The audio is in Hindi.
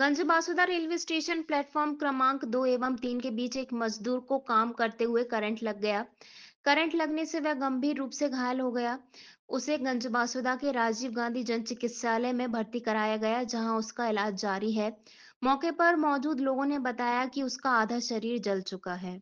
गंजबासुदा रेलवे स्टेशन प्लेटफॉर्म क्रमांक दो एवं तीन के बीच एक मजदूर को काम करते हुए करंट लग गया करंट लगने से वह गंभीर रूप से घायल हो गया उसे गंज बासुदा के राजीव गांधी जन चिकित्सालय में भर्ती कराया गया जहां उसका इलाज जारी है मौके पर मौजूद लोगों ने बताया कि उसका आधा शरीर जल चुका है